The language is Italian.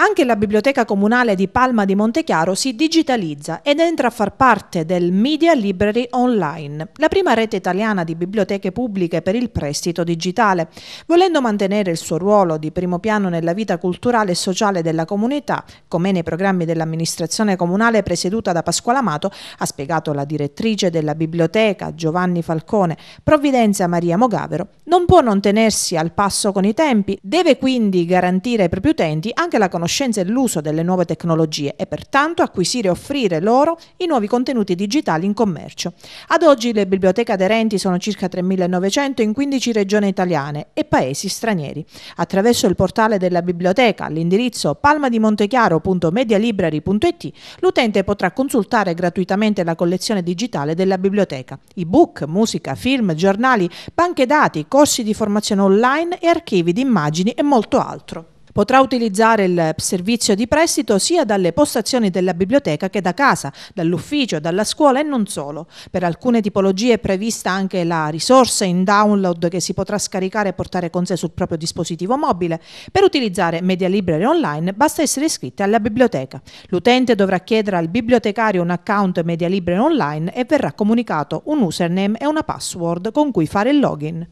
Anche la biblioteca comunale di Palma di Montechiaro si digitalizza ed entra a far parte del Media Library Online, la prima rete italiana di biblioteche pubbliche per il prestito digitale. Volendo mantenere il suo ruolo di primo piano nella vita culturale e sociale della comunità, come nei programmi dell'amministrazione comunale presieduta da Pasquale Amato, ha spiegato la direttrice della biblioteca Giovanni Falcone, Provvidenza Maria Mogavero, non può non tenersi al passo con i tempi, deve quindi garantire ai propri utenti anche la conoscenza conoscenza e l'uso delle nuove tecnologie e pertanto acquisire e offrire loro i nuovi contenuti digitali in commercio. Ad oggi le biblioteche aderenti sono circa 3.900 in 15 regioni italiane e paesi stranieri. Attraverso il portale della biblioteca all'indirizzo palmadimontechiaro.medialibrary.it l'utente potrà consultare gratuitamente la collezione digitale della biblioteca, ebook, musica, film, giornali, banche dati, corsi di formazione online e archivi di immagini e molto altro. Potrà utilizzare il servizio di prestito sia dalle postazioni della biblioteca che da casa, dall'ufficio, dalla scuola e non solo. Per alcune tipologie è prevista anche la risorsa in download che si potrà scaricare e portare con sé sul proprio dispositivo mobile. Per utilizzare Media Library online basta essere iscritti alla biblioteca. L'utente dovrà chiedere al bibliotecario un account Media Library online e verrà comunicato un username e una password con cui fare il login.